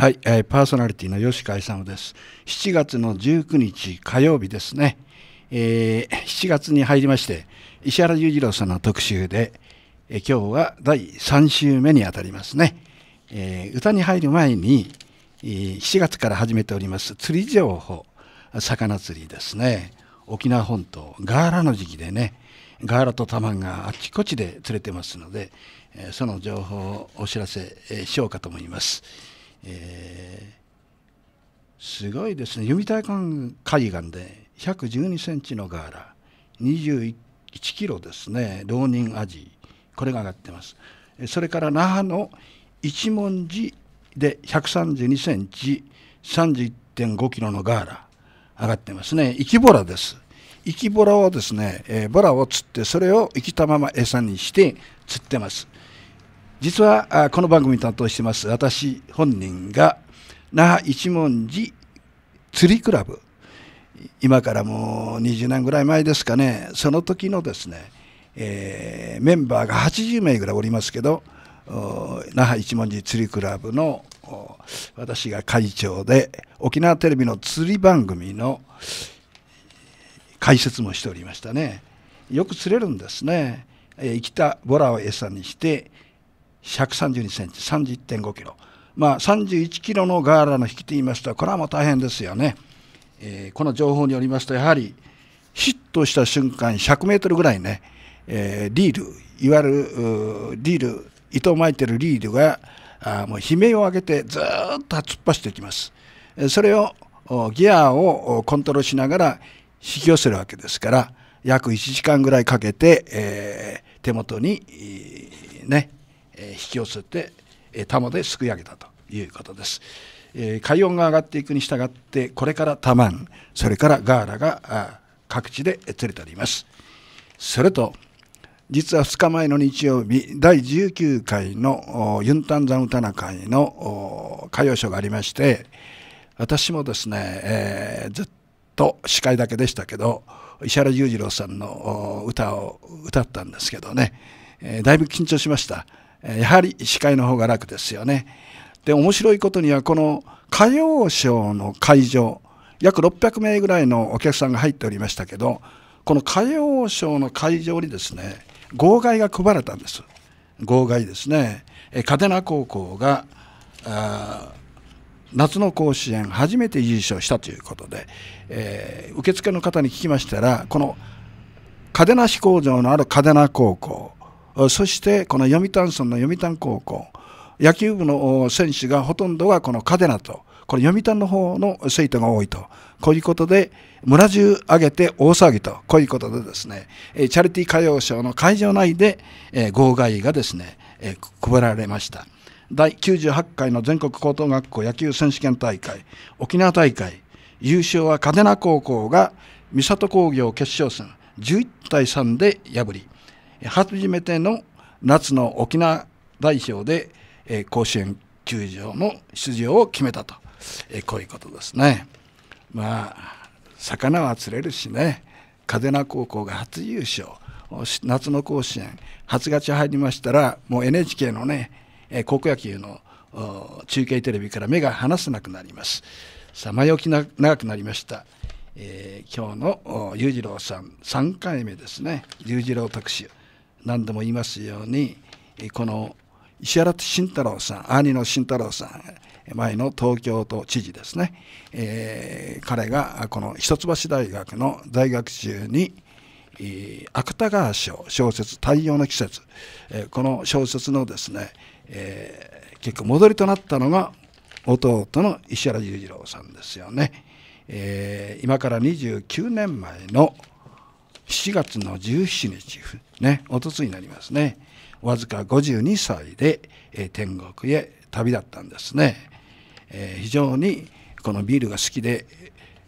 はい、えー、パーソナリティの吉川んです。7月の19日火曜日ですね、えー、7月に入りまして、石原裕次郎さんの特集で、えー、今日は第3週目にあたりますね。えー、歌に入る前に、えー、7月から始めております釣り情報、魚釣りですね。沖縄本島、ガーラの時期でね、ガーラとタマンがあちこちで釣れてますので、えー、その情報をお知らせ、えー、しようかと思います。えー、すごいですね読谷海岸で112センチのガーラ21キロですね浪人アジこれが上がってますそれから那覇の一文字で132センチ31.5キロのガーラ上がってますね生きボラです生きボラをですね、えー、ボラを釣ってそれを生きたまま餌にして釣ってます実はこの番組担当してます私本人が那覇一文字釣りクラブ今からもう20年ぐらい前ですかねその時のですね、えー、メンバーが80名ぐらいおりますけど那覇一文字釣りクラブの私が会長で沖縄テレビの釣り番組の解説もしておりましたねよく釣れるんですね、えー、生きたボラを餌にして132センチ、31.5キロ。まあ、31キロのガーラの引きと言いますと、これはもう大変ですよね。えー、この情報によりますと、やはりヒットした瞬間、100メートルぐらいね、えー、リール、いわゆるリール、糸を巻いてるリールが、あもう悲鳴を上げてずっと突っ走っていきます。それをギアをコントロールしながら引き寄せるわけですから、約1時間ぐらいかけて、えー、手元に、ね、え引き寄せて、え玉ですくい上げたということです。え海温が上がっていくに従ってこれからタマンそれからガーラが各地で釣れております。それと実は2日前の日曜日第19回のユンタンザンタナ会の歌謡ショーがありまして私もですね、えー、ずっと司会だけでしたけど石原裕次郎さんの歌を歌ったんですけどね、えー、だいぶ緊張しました。やはり司会の方が楽ですよね。で面白いことにはこの歌謡ショーの会場約600名ぐらいのお客さんが入っておりましたけどこの歌謡ショーの会場にですね号外が配られたんです号外ですねえ、嘉手納高校があ夏の甲子園初めて優勝したということで、えー、受付の方に聞きましたらこの嘉手納市工場のある嘉手納高校そしてこの読谷村の読谷高校、野球部の選手がほとんどはこの嘉手納と、これ読谷の方の生徒が多いと、こういうことで、村中挙げて大騒ぎと、こういうことでですね、チャリティー歌謡賞の会場内で、号外がですね、配られました。第98回の全国高等学校野球選手権大会、沖縄大会、優勝は嘉手納高校が三郷工業決勝戦11対3で破り、初めての夏の沖縄代表で、えー、甲子園球場の出場を決めたと、えー、こういうことですね。まあ魚は釣れるしね嘉手納高校が初優勝夏の甲子園初勝ち入りましたらもう NHK のね、えー、高校野球の中継テレビから目が離せなくなります。さあ前置きな長くなりました。えー、今日の裕次郎さん3回目ですね裕次郎特集。何度も言いますようにこの石原慎太郎さん兄の慎太郎さん前の東京都知事ですね、えー、彼がこの一橋大学の在学中に芥川賞小説「太陽の季節」この小説のですね、えー、結構戻りとなったのが弟の石原裕次郎さんですよね、えー、今から29年前の7月の17日、ね、おとつになりますね。わずか52歳で、えー、天国へ旅立ったんですね。えー、非常にこのビールが好きで、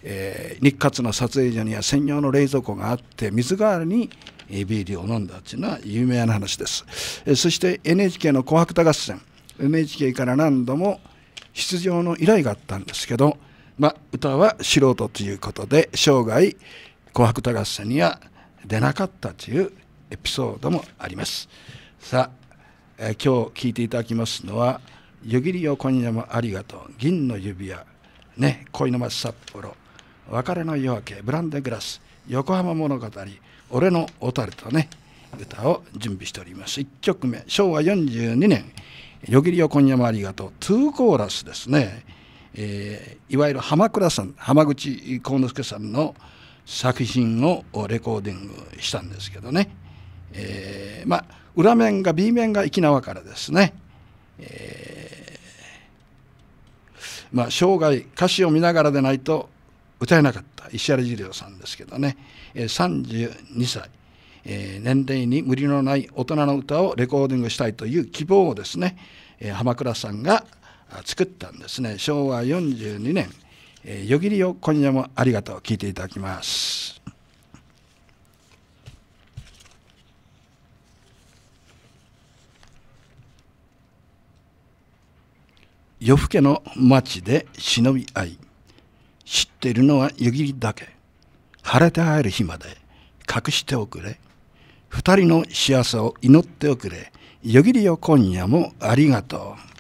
えー、日活の撮影所には専用の冷蔵庫があって水代わりにビールを飲んだというのは有名な話です、えー、そして NHK の「紅白歌合戦」NHK から何度も出場の依頼があったんですけど、まあ、歌は素人ということで生涯「紅白歌合戦」には出なかったというエピソードもありますさあ、えー、今日聞いていただきますのは「湯切りを今夜もありがとう」「銀の指輪」ね「恋の街札幌」「別れの夜明け」「ブランデグラス」「横浜物語」「俺の小樽」とね歌を準備しております1曲目昭和42年「よぎりよ今夜もありがとう」2コーラスですね、えー、いわゆる浜倉さん浜口幸之助さんの「作品をレコーディングしたんですけどね、えー、まあ、裏面が B 面が沖縄からですね、えー、まあ、生涯歌詞を見ながらでないと歌えなかった石原次郎さんですけどね、え32歳、えー、年齢に無理のない大人の歌をレコーディングしたいという希望をですね、え浜倉さんが作ったんですね昭和42年えー、よぎりを今夜もありがとう聞いていただきます。夜更けの町で忍び合い知っているのは夜霧りだけ晴れて会える日まで隠しておくれ二人の幸せを祈っておくれ夜霧りよ今夜もありがとう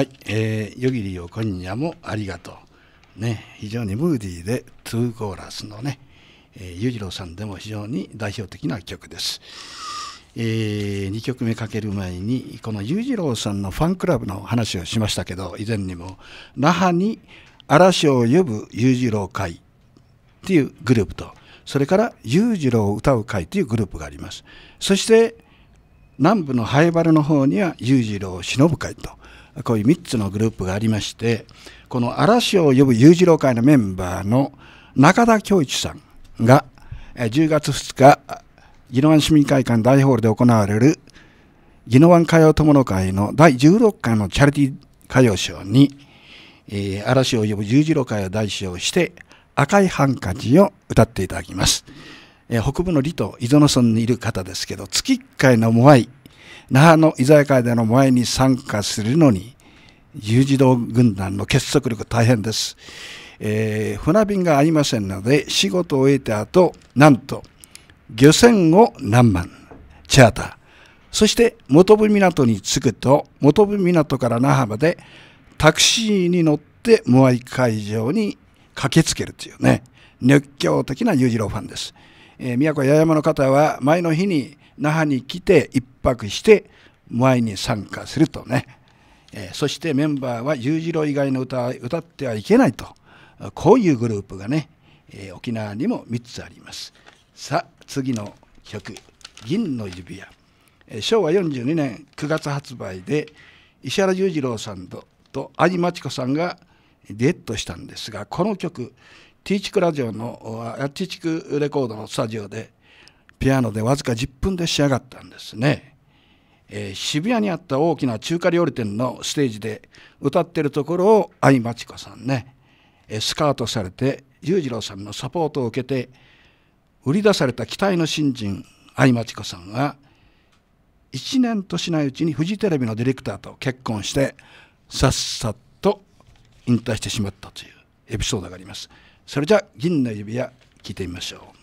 はい、えー、よぎりよ今夜もありがとう。ね、非常にムーディーで、2ーコーラスのね、えー、裕次郎さんでも非常に代表的な曲です。えー、2曲目かける前にこの裕次郎さんのファンクラブの話をしましたけど以前にも那覇に嵐を呼ぶ裕次郎会っていうグループとそれから裕次郎を歌う会というグループがありますそして南部の灰原の方には裕次郎を忍ぶ会とこういう3つのグループがありましてこの嵐を呼ぶ裕次郎会のメンバーの中田恭一さんが10月2日宜野湾市民会館大ホールで行われる宜野湾歌謡友の会の第16回のチャリティー歌謡賞に、えー、嵐を呼ぶ十字路会を代表して赤いハンカチを歌っていただきます、えー、北部の離島伊豆の村にいる方ですけど月1回のモアイ那覇の居酒屋での前に参加するのに、有次郎軍団の結束力大変です。えー、船便がありませんので、仕事を終えた後、なんと、漁船を何万、チャーター、そして本部港に着くと、本部港から那覇までタクシーに乗ってモアイ会場に駆けつけるというね、熱狂的な裕次郎ファンです。えー、宮古八山の方は前の日に那覇に来て1泊して前に参加するとね、えー、そしてメンバーは十字路以外の歌歌ってはいけないとこういうグループがね、えー、沖縄にも3つありますさあ次の曲「銀の指輪」えー、昭和42年9月発売で石原裕次郎さんとと安真知子さんがデュエットしたんですがこの曲 T 地区ラジオの T 地区レコードのスタジオでピアノでわずか10分で仕上がったんですね、えー、渋谷にあった大きな中華料理店のステージで歌ってるところを相真知子さんね、えスカートされて裕次郎さんのサポートを受けて売り出された期待の新人相真知子さんは1年としないうちにフジテレビのディレクターと結婚してさっさと引退してしまったというエピソードがあります。それじゃ銀の指輪聞いてみましょう。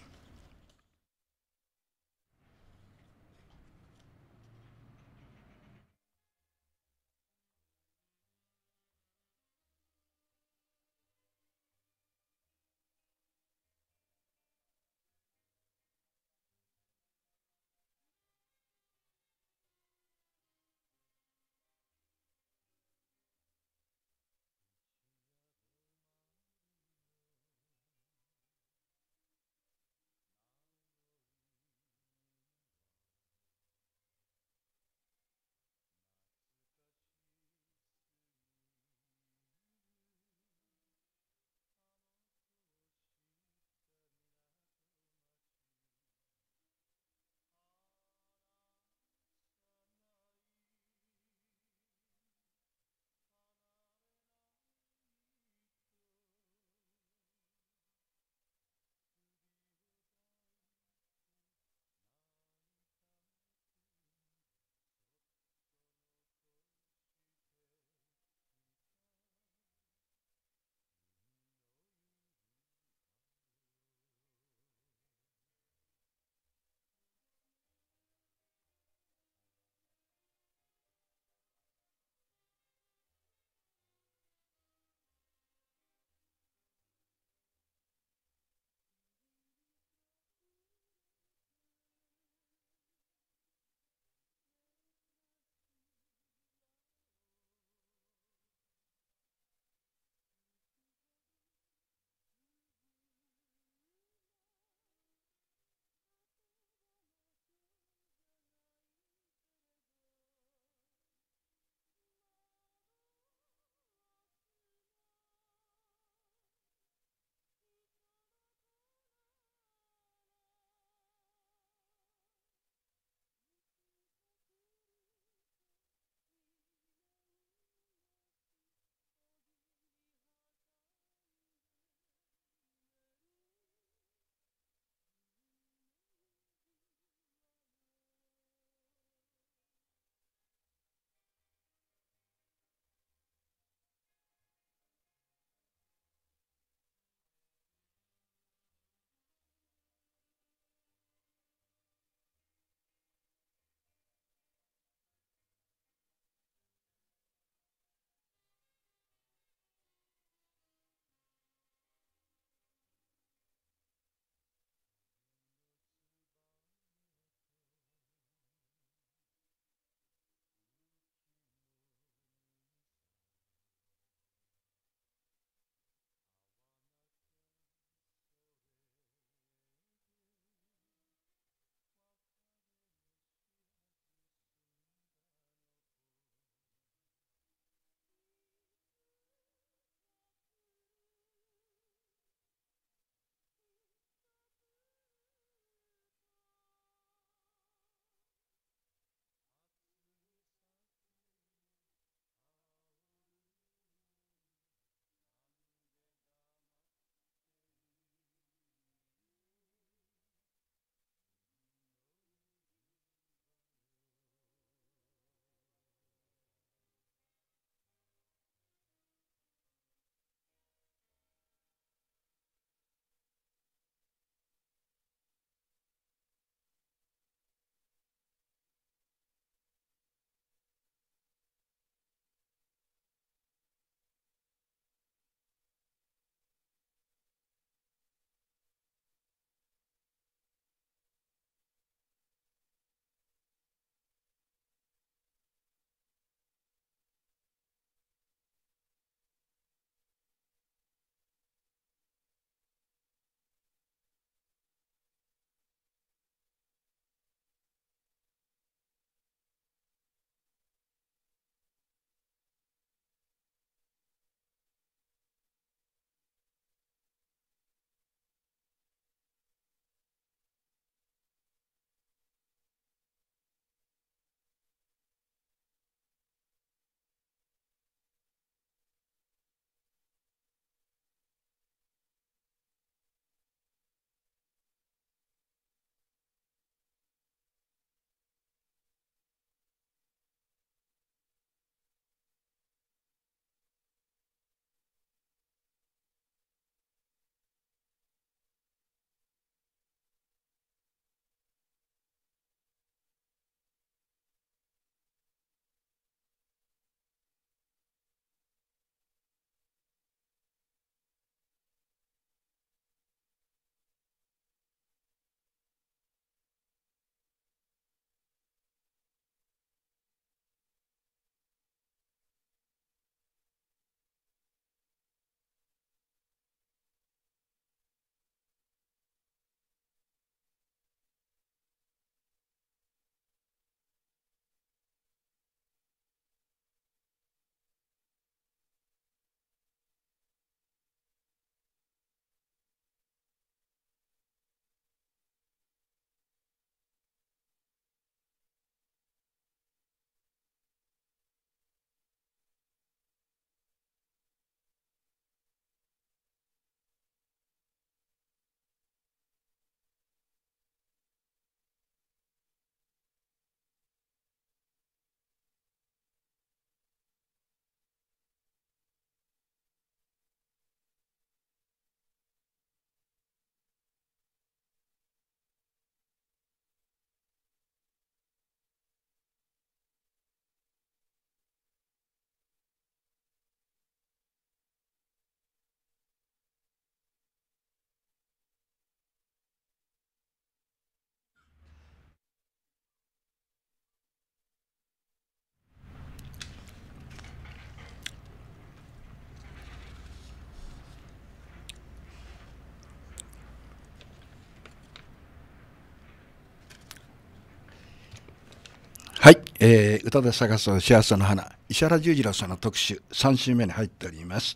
えー、歌で探す幸せの花石原裕次郎さんの特集3週目に入っております、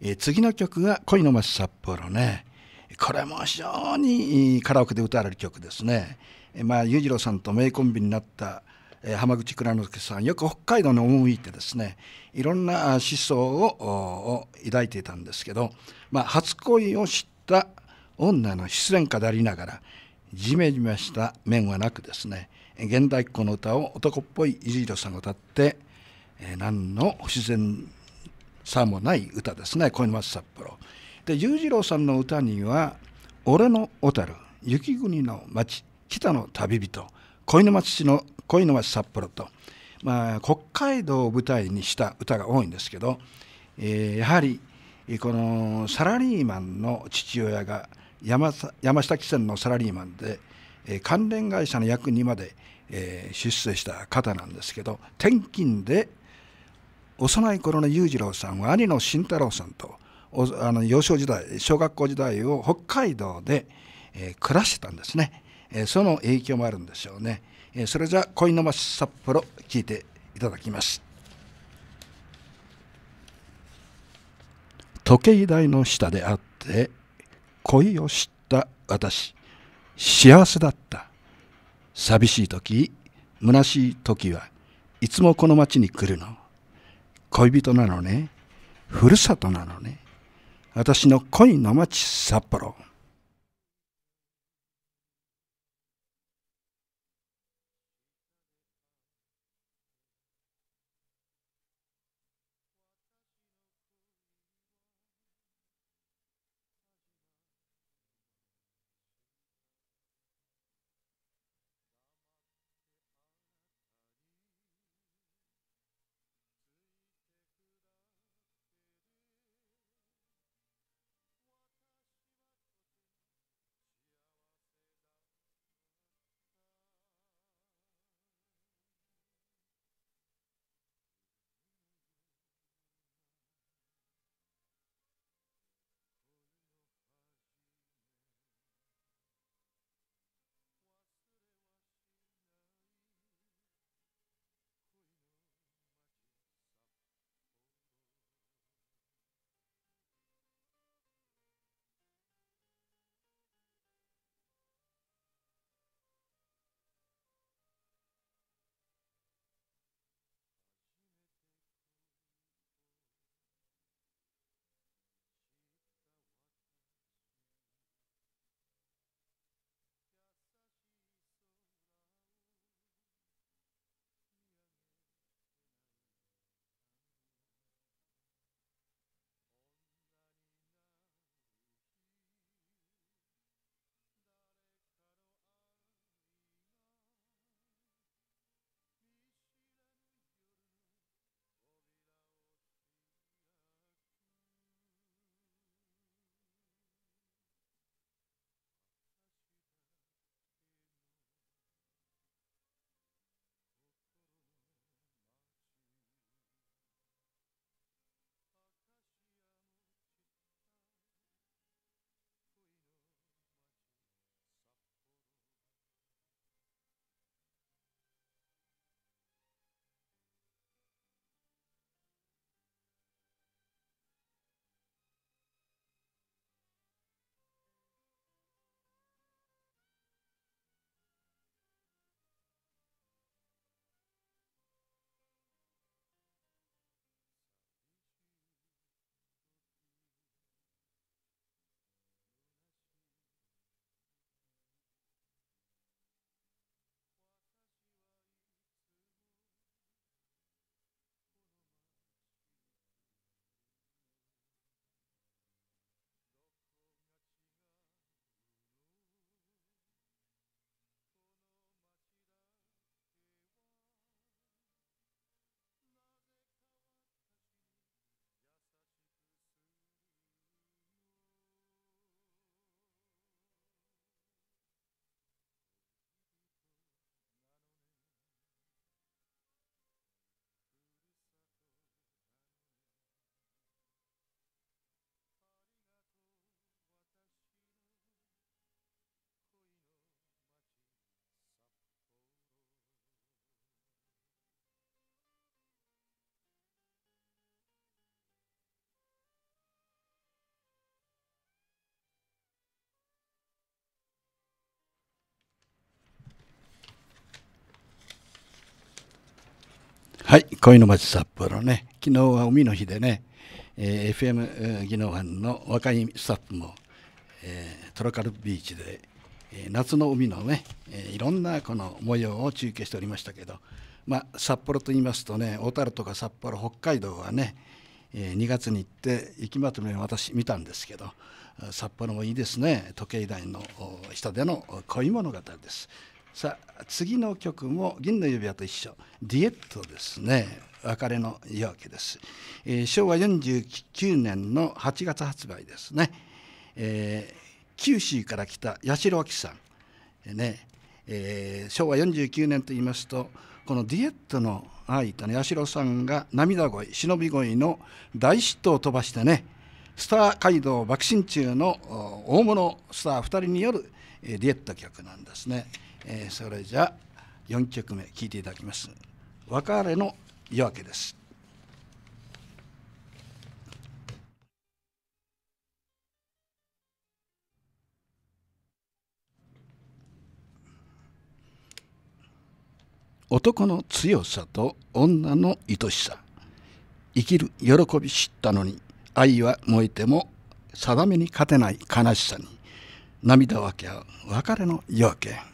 えー、次の曲が「恋の街札幌ね」これも非常にカラオケで歌われる曲ですね、えー、まあ裕次郎さんと名コンビになった浜口蔵之介さんよく北海道に赴いてですねいろんな思想を抱いていたんですけど、まあ、初恋を知った女の失恋歌でありながらじめじめした面はなくですね現代っ子の歌を男っぽいイジードさんが歌って、えー、何の不自然さもない歌ですね「恋の松札幌」で裕次郎さんの歌には「俺の小樽雪国の町北の旅人恋の町市の恋の町札幌と」まあ、北海道を舞台にした歌が多いんですけど、えー、やはりこのサラリーマンの父親が山山下汽船のサラリーマンでえ関連会社の役にまで、え出世した方なんですけど転勤で幼い頃の裕次郎さんは兄の慎太郎さんとあの幼少時代小学校時代を北海道で、え暮らしてたんですね、えその影響もあるんでしょうね、えそれじゃあ「恋の町札幌」聞いていただきます時計台の下であって恋を知った私幸せだった。寂しい時、虚しい時はいつもこの町に来るの。恋人なのね。ふるさとなのね。私の恋の町札幌。はい、恋の町札幌ね、昨日は海の日でね、えー、FM 技能班の若いスタッフも、えー、トロカルビーチで、えー、夏の海のね、えいろんなこの模様を中継しておりましたけど、まあ、札幌と言いますとね、小樽とか札幌、北海道はね、え2月に行って雪まとめを私見たんですけど、札幌もいいですね、時計台の下での恋物語です。さあ次の曲も「銀の指輪」と一緒ディエットですね別れの容器です、えー、昭和49年の8月発売ですね、えー、九州から来た八代亜紀さん、ねえー、昭和49年と言いますとこのディエットの愛とね八代さんが涙声忍び声の大ヒットを飛ばしてねスター街道爆心中の大物スター2人によるディエット曲なんですね。えー、それじゃあ4曲目聴いていただきます「別れの夜明け」です。男の強さと女の愛しさ生きる喜び知ったのに愛は燃えても定めに勝てない悲しさに涙分け合う別れの夜明け。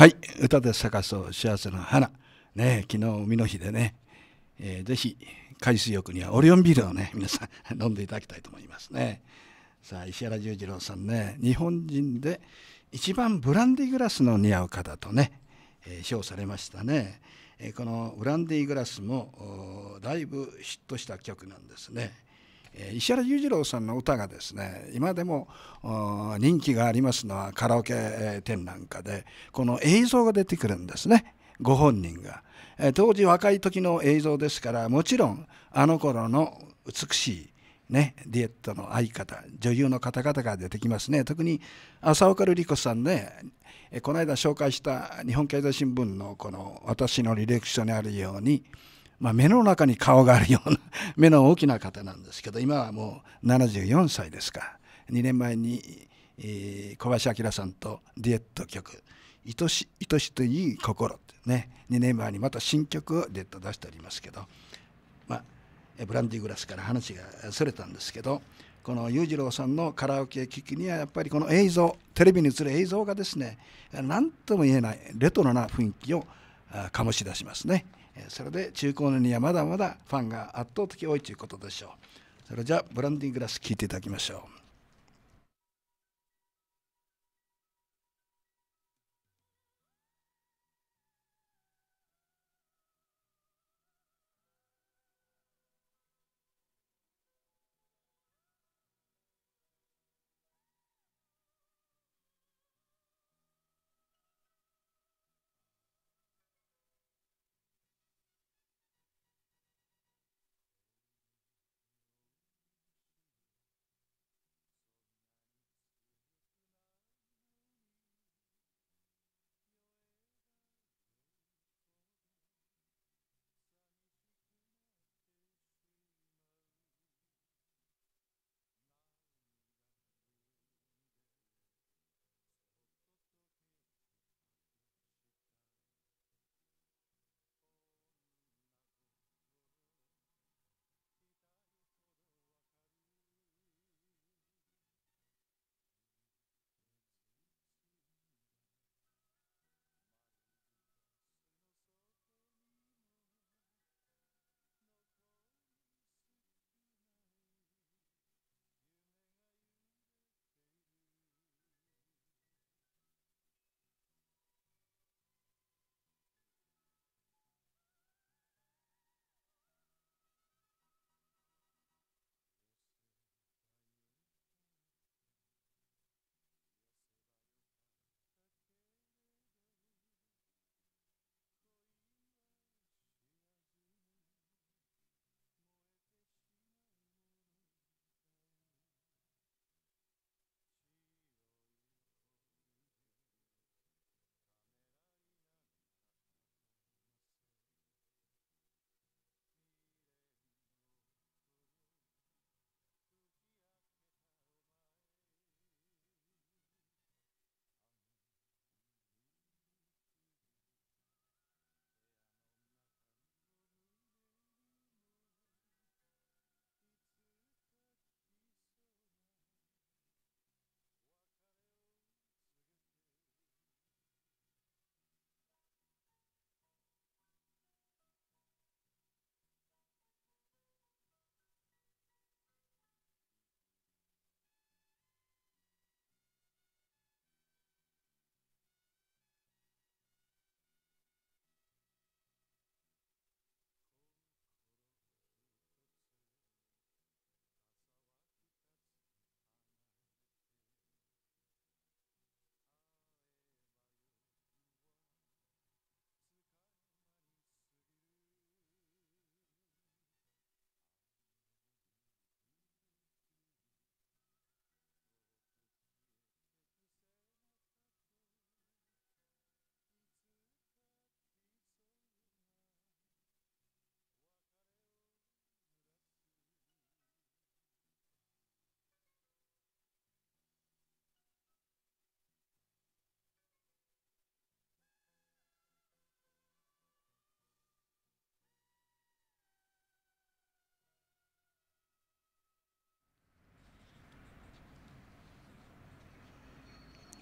はい、歌で咲かそう幸せの花。ね、昨日海の日でね、えー、ぜひ海水浴にはオリオンビールをね、皆さん 飲んでいただきたいと思いますね。さあ、石原裕次郎さんね、日本人で一番ブランディグラスの似合う方とね、えー、されましたね。えー、このブランディグラスもだいぶヒットした曲なんですね。石原裕次郎さんの歌がですね今でも人気がありますのはカラオケ店なんかでこの映像が出てくるんですねご本人が、え当時若い時の映像ですからもちろんあの頃の美しいね、ディエットの相方女優の方々が出てきますね特に浅岡瑠璃子さんねこの間紹介した日本経済新聞のこの私の履歴書にあるようにまあ、目の中に顔があるような 目の大きな方なんですけど今はもう74歳ですか2年前に、えー、小林明さんとデュエット曲「愛し愛しといい心」ってね2年前にまた新曲をデュエット出しておりますけど、まあ、ブランディグラスから話がそれたんですけどこの裕次郎さんのカラオケ聴きにはやっぱりこの映像テレビに映る映像がですね何とも言えないレトロな雰囲気を醸し出しますね。それで中高年にはまだまだファンが圧倒的多いということでしょうそれじゃあブランディングラス聞いていただきましょう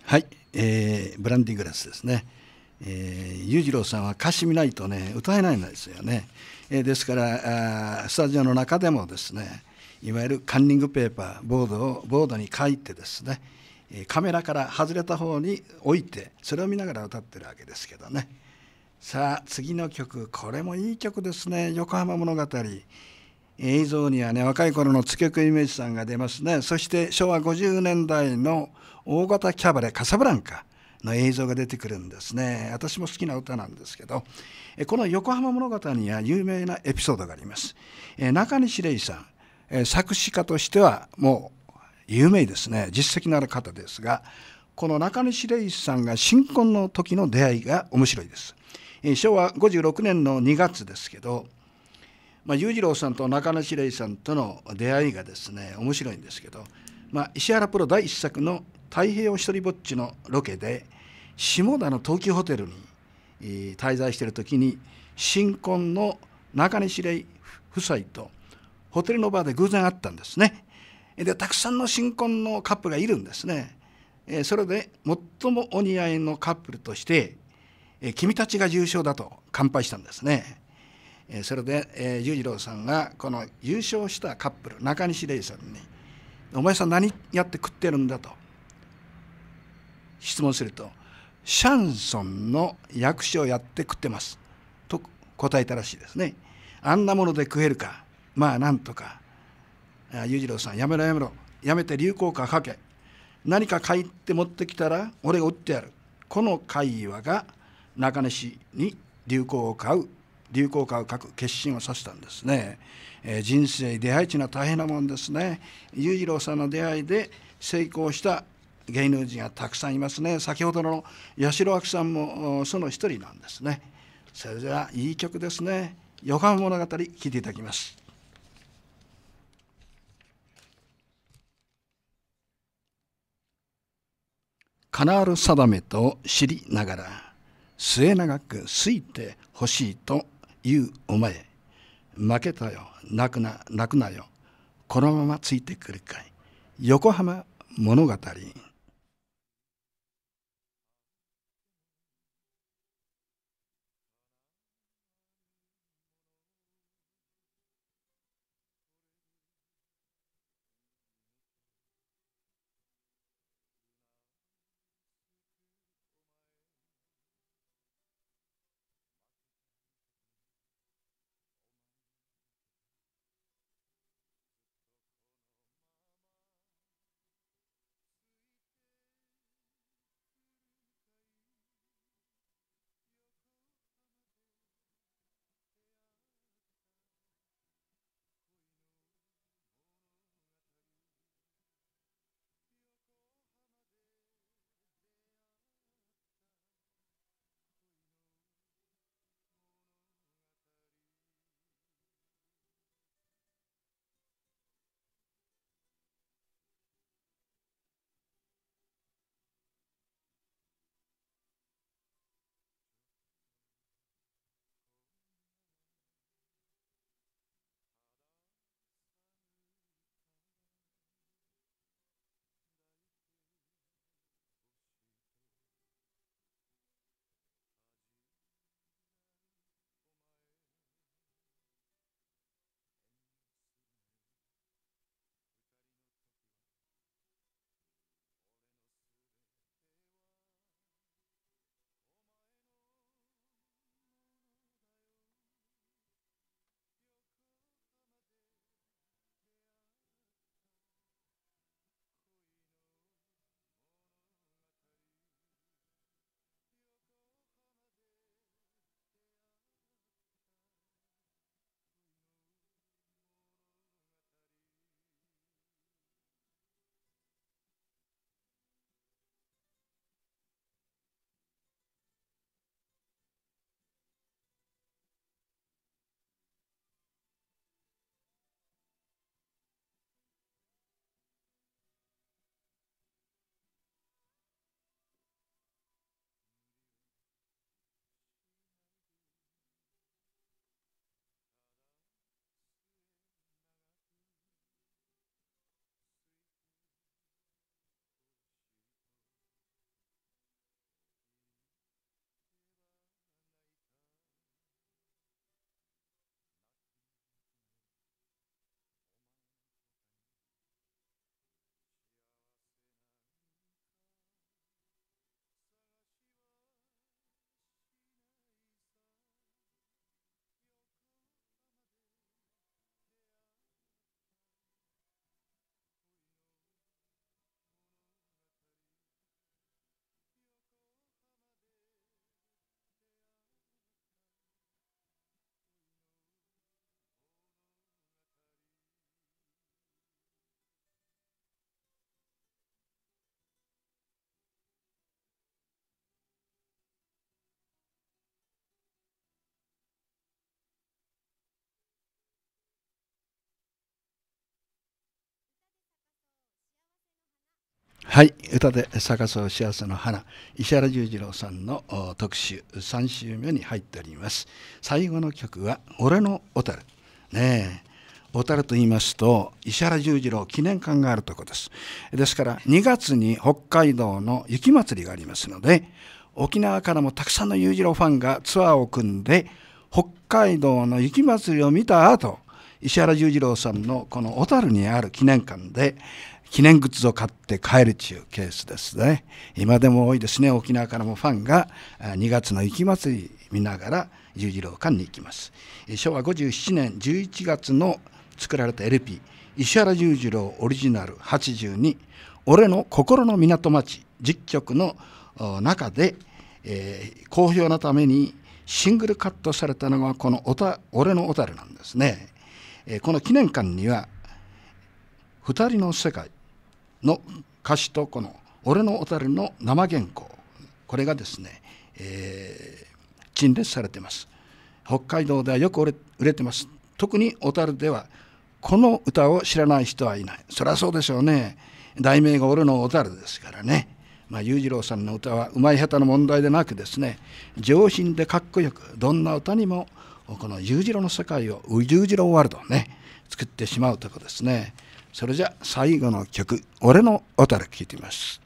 はい、えー、ブランディグラスですね。え裕次郎さんは歌詞見ないとね歌えないんですよね、えー、ですからスタジオの中でもですねいわゆるカンニングペーパーボードをボードに書いてですねカメラから外れた方に置いてそれを見ながら歌ってるわけですけどねさあ次の曲これもいい曲ですね「横浜物語」映像にはね若い頃の月けイメージさんが出ますねそして昭和50年代の大型キャバレカサブランカの映像が出てくるんですね私も好きな歌なんですけどこの横浜物語には有名なエピソードがあります中西礼さん作詞家としてはもう有名ですね実績のある方ですがこの中西礼さんが新婚の時の出会いが面白いです昭和56年の2月ですけどまあ、裕次郎さんと中野白さんとの出会いがですね面白いんですけど、まあ、石原プロ第一作の「太平洋一人ぼっち」のロケで下田の東急ホテルに、滞在している時に新婚の中西白夫妻とホテルのバーで偶然会ったんですね。でたくさんの新婚のカップルがいるんですね。えそれで最もお似合いのカップルとして、え君たちが重症だと乾杯したんですね。えそれで、え裕次郎さんがこの優勝したカップル中西礼さんに「お前さん何やって食ってるんだ?」と質問すると「シャンソンの役所をやって食ってます」と答えたらしいですね。あんなもので食えるかまあなんとか裕次郎さんやめろやめろやめて流行歌かけ何か買いって持ってきたら俺が売ってやるこの会話が中西に流行を買う流行化を書く決心をさせたんですね、えー、人生出会い地の大変なもんですね裕次郎さんの出会いで成功した芸能人がたくさんいますね先ほどの八代亜紀さんもその一人なんですねそれではいい曲ですね横浜物語聴いていただきますカナール定めと知りながら末永く好いてほしいと言うお前、負けたよ、泣くな、泣くなよ、このままついてくるかい。横浜物語。はい、歌で探そう幸せの花石原十次郎さんの特集3週目に入っております最後の曲は「俺の小樽」ねえ小樽と言いますと石原十次郎記念館があるとこですですから2月に北海道の雪まつりがありますので沖縄からもたくさんの裕次郎ファンがツアーを組んで北海道の雪まつりを見た後石原十次郎さんのこの小樽にある記念館で、記念グッズを買って帰るというケースですね。今でも多いですね。沖縄からもファンが2月の雪祭り見ながら十字路館に行きます。昭和57年11月の作られた LP 石原十字路オリジナル82俺の心の港町10曲の中で、えー、好評のためにシングルカットされたのがこの俺の小樽なんですね、この記念館には二人の世界の歌詞とこの「俺の小樽」の生原稿これがですね、えー、陳列されてます北海道ではよく売れてます特に小樽ではこの歌を知らない人はいないそりゃそうでしょうね題名が「俺の小樽」ですからねまあ、裕次郎さんの歌はうまい下手の問題でなくですね上品でかっこよくどんな歌にもこの裕次郎の世界を裕次郎ワールドね作ってしまうとこですね。それじゃ最後の曲「俺の小樽」聴いてみます。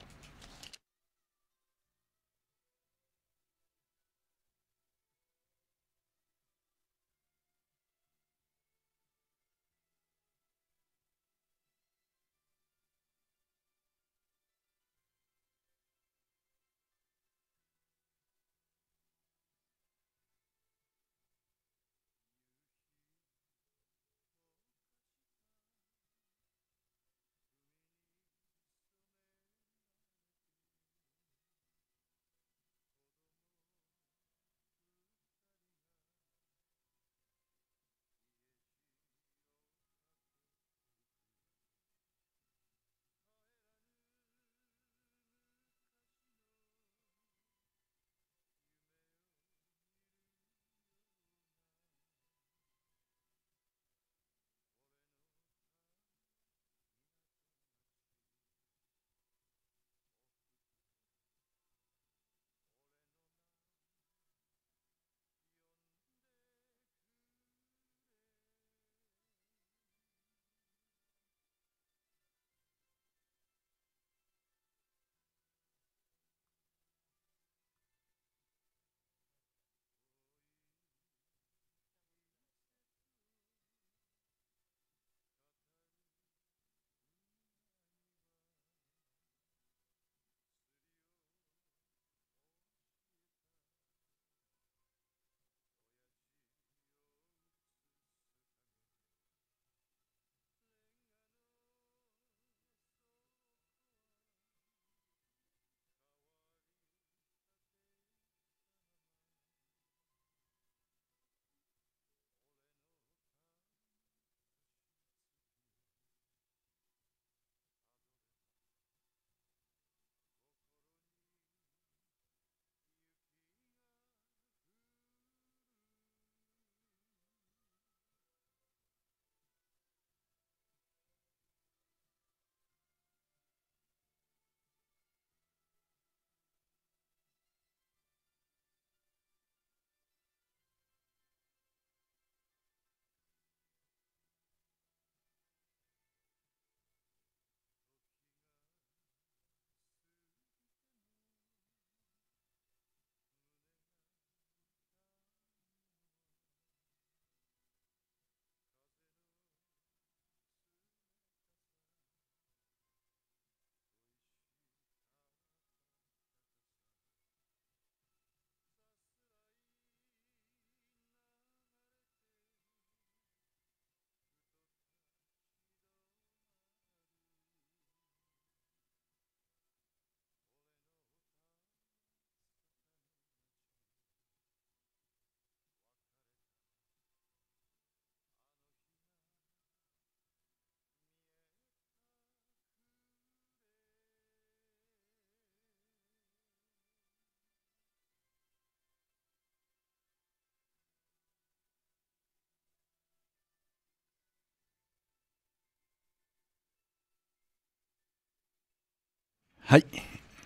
はい、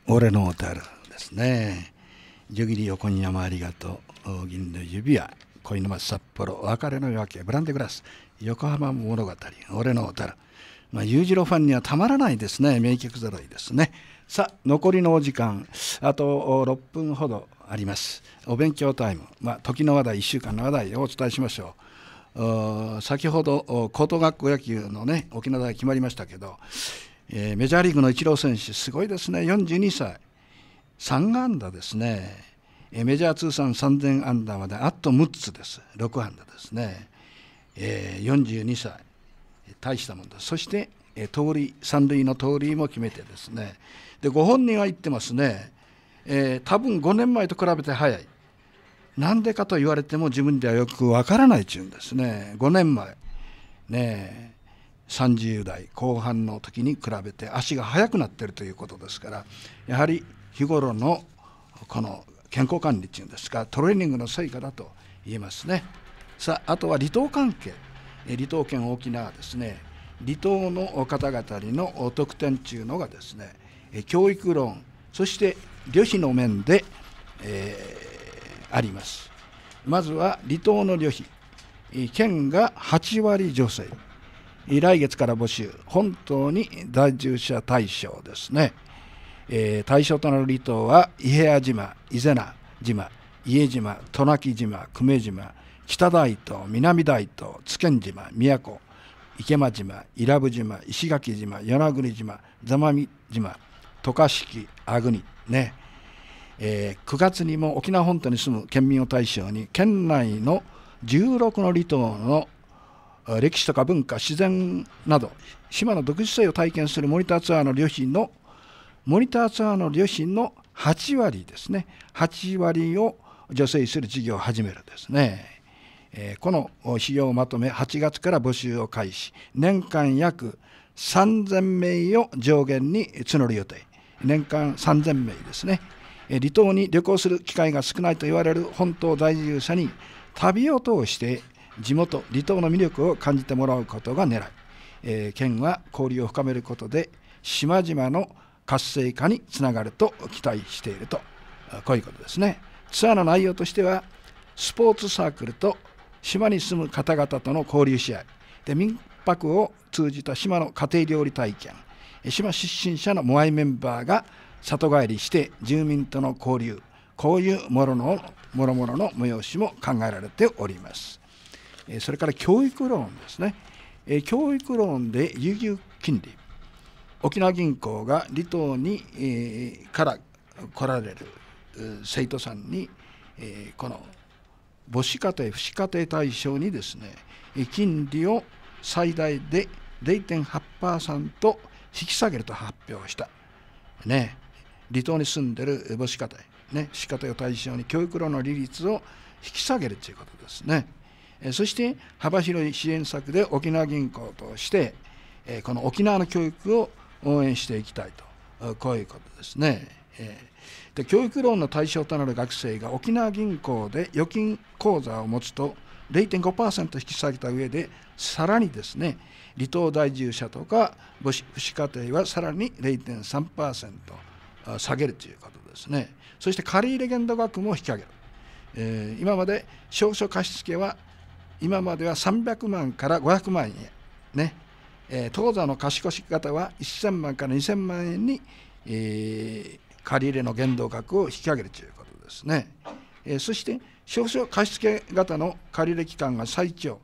俺のおたるですね。湯切りを今夜もありがとう。銀の指輪、恋の松札幌、別れの夜明け、ブランデグラス、横浜物語、俺のおたる」まあ、裕次郎ファンにはたまらないですね。名曲揃いですね。さあ、残りのお時間、あと6分ほどあります。お勉強タイム、まあ、時の話題、1週間の話題をお伝えしましょう。先ほど高等学校野球のね沖縄が決まりましたけどえー、メジャーリーグのイチロー選手、すごいですね、42歳、3安打ですね、えー、メジャー通算3000安打まであと6つです、6安打ですね、えー、42歳、大したもんでそして、えー、盗塁、三塁の盗塁も決めてですね、でご本人は言ってますね、えー、多分5年前と比べて早い、なんでかと言われても自分ではよくわからないちゅうんですね、5年前。ねえ30代後半の時に比べて足が速くなっているということですからやはり日頃のこの健康管理っていうんですかトレーニングの成果だと言えますねさああとは離島関係離島県沖縄ですね離島の方々の特典というのがですね教育論そして旅費の面で、えー、ありますまずは離島の旅費県が8割助成来月から募集本島に在住者対象ですね、えー、対象となる離島は伊平屋島伊是名島伊江島渡名喜島久米島北大東南大東津堅島宮古池間島伊良部島石垣島与那国島座間味島渡嘉敷阿国ねえー、9月にも沖縄本島に住む県民を対象に県内の16の離島の歴史とか文化自然など島の独自性を体験するモニターツアーの旅費のモニターツアーの旅費の8割ですね8割を助成する事業を始めるですね、えー、この費用をまとめ8月から募集を開始年間約3000名を上限に募る予定年間3000名ですね離島に旅行する機会が少ないと言われる本島在住者に旅を通して地元離島の魅力を感じてもらうことが狙い、えー、県は交流を深めることで島々の活性化につながると期待しているとこういうことですねツアーの内容としてはスポーツサークルと島に住む方々との交流試合で民泊を通じた島の家庭料理体験島出身者のモアイメンバーが里帰りして住民との交流こういうもろのもろもろの催しも考えられております。それから教育ローンですね。教育ローンで優遇金利。沖縄銀行が離島に、えー、から来られる生徒さんに、えー、この母子家庭、父子家庭対象にですね、金利を最大で0.8%引き下げると発表した。ね、離島に住んでる母子家庭、ね、父子家庭を対象に教育ローンの利率を引き下げるということですね。そして幅広い支援策で沖縄銀行としてこの沖縄の教育を応援していきたいとこういうことですね。で教育ローンの対象となる学生が沖縄銀行で預金口座を持つと0.5%引き下げた上でさらにですね離島在住者とか母子家庭はさらに0.3%下げるということですねそして借入限度額も引き上げる、えー、今まで証書貸付は今までは300万から500万円、ねえー、当座の貸越方は1000万から2000万円に、えー、借り入れの限度額を引き上げるということですね、えー、そして少々貸付型の借入期間が最長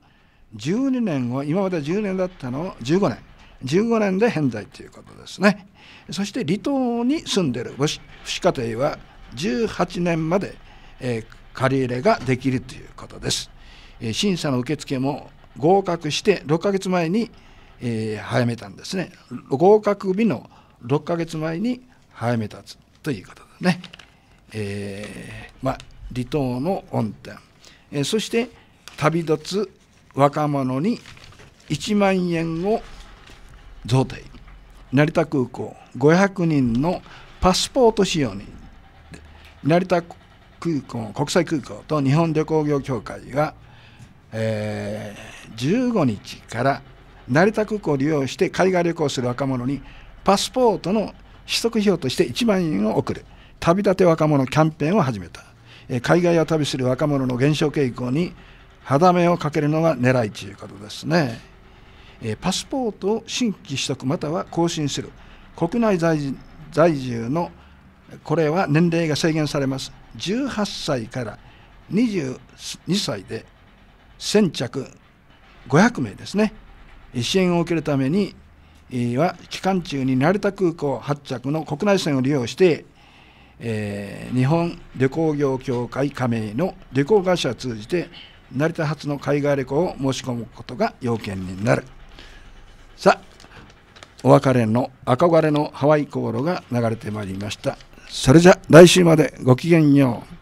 12年を今まで10年だったのを15年15年で返済ということですねそして離島に住んでいる父子家庭は18年まで、えー、借り入れができるということです審査の受付も合格して6ヶ月前に、早めたんですね合格日の6ヶ月前に早めたということですね、えー、まあ、離島の恩典、えー、そして旅立つ若者に1万円を贈呈成田空港500人のパスポート使用に成田空港国際空港と日本旅行業協会がえー、15日から成田空港を利用して海外旅行する若者にパスポートの取得費用として1万円を送る旅立て若者キャンペーンを始めた、えー、海外を旅する若者の減少傾向に歯止めをかけるのが狙いということですね、えー、パスポートを新規取得または更新する国内在住のこれは年齢が制限されます18歳から22歳で先着500名ですね支援を受けるためには期間中に成田空港発着の国内線を利用して、えー、日本旅行業協会加盟の旅行会社を通じて成田発の海外旅行を申し込むことが要件になるさあお別れの憧れのハワイ航路が流れてまいりましたそれじゃ来週までごきげんよう